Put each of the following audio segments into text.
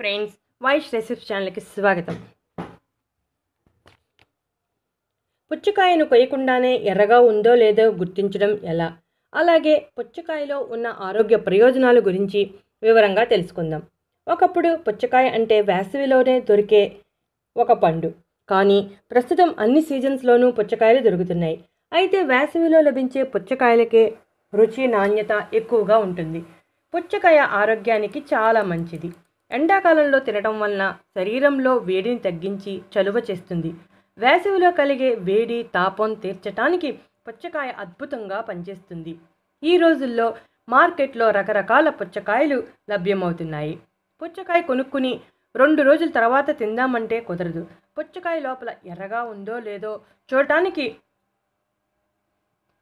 friends Vaish recipe ఛానల్కి స్వాగతం పుచ్చకాయను కొయ్యకుండానే ఎర్రగా ఉందో లేదో గుర్తించడం ఎలా అలాగే పుచ్చకాయలో ఉన్న ఆరోగ్య ప్రయోజనాల గురించి వివరంగా తెలుసుకుందాం ఒకప్పుడు పుచ్చకాయ అంటే వేసవిలోనే దొరికే ఒక పండు కానీ ప్రస్తుతం అన్ని సీజన్స్లోనూ పుచ్చకాయలు దొరుకుతున్నాయి అయితే వేసవిలో లభించే పుచ్చకాయలకే రుచి నాణ్యత ఎక్కువగా ఉంటుంది పుచ్చకాయ ఆరోగ్యానికి చాలా మంచిది ఎండాకాలంలో తినడం వలన శరీరంలో వేడిని తగ్గించి చలువ చేస్తుంది వేసవిలో కలిగే వేడి తాపం తీర్చటానికి పుచ్చకాయ అద్భుతంగా పనిచేస్తుంది ఈ రోజుల్లో మార్కెట్లో రకరకాల పుచ్చకాయలు లభ్యమవుతున్నాయి పుచ్చకాయ కొనుక్కుని రెండు రోజుల తర్వాత తిందామంటే కుదరదు పుచ్చకాయ లోపల ఎర్రగా ఉందో లేదో చూడటానికి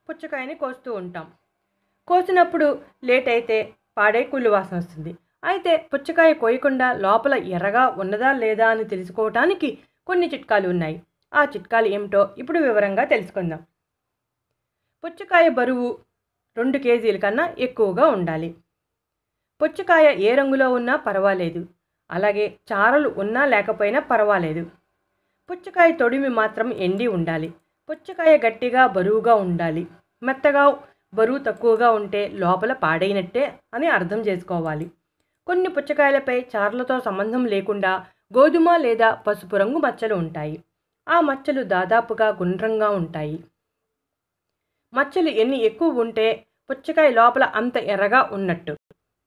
పుచ్చకాయని కోస్తూ ఉంటాం కోసినప్పుడు లేట్ అయితే పాడే కుళ్ళు వాసన వస్తుంది అయితే పుచ్చకాయ కోయకుండా లోపల ఎర్రగా ఉన్నదా లేదా అని తెలుసుకోవటానికి కొన్ని చిట్కాలు ఉన్నాయి ఆ చిట్కాలు ఏమిటో ఇప్పుడు వివరంగా తెలుసుకుందాం పుచ్చకాయ బరువు రెండు కేజీల కన్నా ఎక్కువగా ఉండాలి పుచ్చకాయ ఏ రంగులో ఉన్నా పర్వాలేదు అలాగే చారలు ఉన్నా లేకపోయినా పర్వాలేదు పుచ్చకాయ తొడిమి మాత్రం ఎండి ఉండాలి పుచ్చకాయ గట్టిగా బరువుగా ఉండాలి మెత్తగా బరువు తక్కువగా ఉంటే లోపల పాడైనట్టే అని అర్థం చేసుకోవాలి కొన్ని పుచ్చకాయలపై చార్లతో సంబంధం లేకుండా గోధుమ లేదా పసుపు రంగు మచ్చలు ఉంటాయి ఆ మచ్చలు దాదాపుగా గుండ్రంగా ఉంటాయి మచ్చలు ఎన్ని ఎక్కువ ఉంటే పుచ్చకాయ లోపల అంత ఎర్రగా ఉన్నట్టు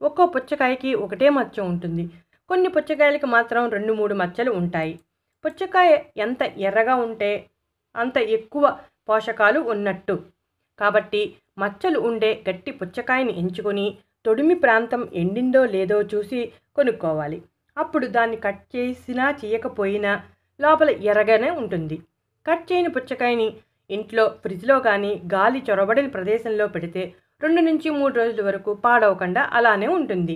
ఒక్కో పుచ్చకాయకి ఒకటే మచ్చ ఉంటుంది కొన్ని పుచ్చకాయలకి మాత్రం రెండు మూడు మచ్చలు ఉంటాయి పుచ్చకాయ ఎంత ఎర్రగా ఉంటే అంత ఎక్కువ పోషకాలు ఉన్నట్టు కాబట్టి మచ్చలు ఉండే గట్టి పుచ్చకాయని ఎంచుకొని తొడిమి ప్రాంతం ఎండిందో లేదో చూసి కొనుక్కోవాలి అప్పుడు దాన్ని కట్ చేసినా చేయకపోయినా లోపల ఎర్రగానే ఉంటుంది కట్ చేయని పుచ్చకాయని ఇంట్లో ఫ్రిడ్జ్లో కానీ గాలి చొరబడిన ప్రదేశంలో పెడితే రెండు నుంచి మూడు రోజుల వరకు పాడవకుండా అలానే ఉంటుంది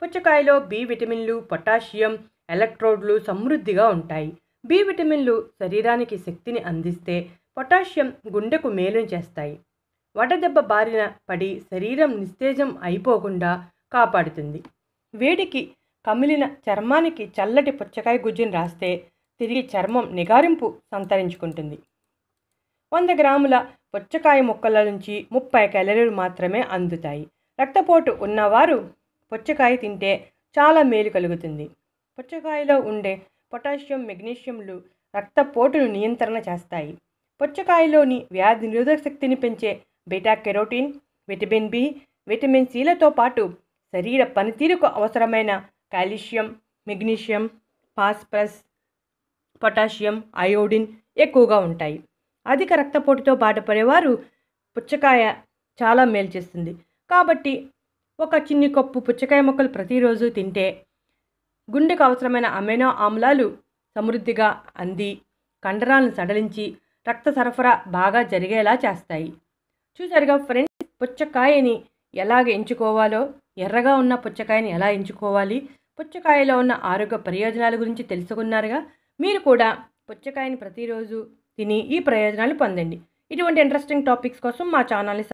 పుచ్చకాయలో బి విటమిన్లు పొటాషియం ఎలక్ట్రోడ్లు సమృద్ధిగా ఉంటాయి బి విటమిన్లు శరీరానికి శక్తిని అందిస్తే పొటాషియం గుండెకు మేలు చేస్తాయి వడదెబ్బ బారిన పడి శరీరం నిస్తేజం అయిపోకుండా కాపాడుతుంది వేడికి కమిలిన చర్మానికి చల్లటి పుచ్చకాయ గుజ్జుని రాస్తే తిరిగి చర్మం నిగారింపు సంతరించుకుంటుంది వంద గ్రాముల పుచ్చకాయ ముక్కల నుంచి ముప్పై కెలరీలు మాత్రమే అందుతాయి రక్తపోటు ఉన్నవారు పుచ్చకాయ తింటే చాలా మేలు కలుగుతుంది పుచ్చకాయలో ఉండే పొటాషియం మెగ్నీషియంలు రక్తపోటును నియంత్రణ చేస్తాయి పుచ్చకాయలోని వ్యాధి నిరోధక శక్తిని పెంచే beta carotene vitamin B vitamin సిలతో పాటు శరీర పనితీరుకు అవసరమైన calcium magnesium phosphorus potassium iodine ఎక్కువగా ఉంటాయి అధిక రక్తపోటుతో బాధపడేవారు పుచ్చకాయ చాలా మేలు చేస్తుంది కాబట్టి ఒక చిన్ని కప్పు పుచ్చకాయ మొక్కలు ప్రతిరోజు తింటే గుండెకు అవసరమైన అమైనో ఆమ్లాలు సమృద్ధిగా అంది కండరాలను సడలించి రక్త సరఫరా బాగా జరిగేలా చేస్తాయి చూసారుగా ఫ్రెండ్స్ పుచ్చకాయని ఎలాగ ఎంచుకోవాలో ఎర్రగా ఉన్న పుచ్చకాయని ఎలా ఎంచుకోవాలి పుచ్చకాయలో ఉన్న ఆరోగ్య ప్రయోజనాల గురించి తెలుసుకున్నారుగా మీరు కూడా పుచ్చకాయని ప్రతిరోజు తిని ఈ ప్రయోజనాలు పొందండి ఇటువంటి ఇంట్రెస్టింగ్ టాపిక్స్ కోసం మా ఛానల్ని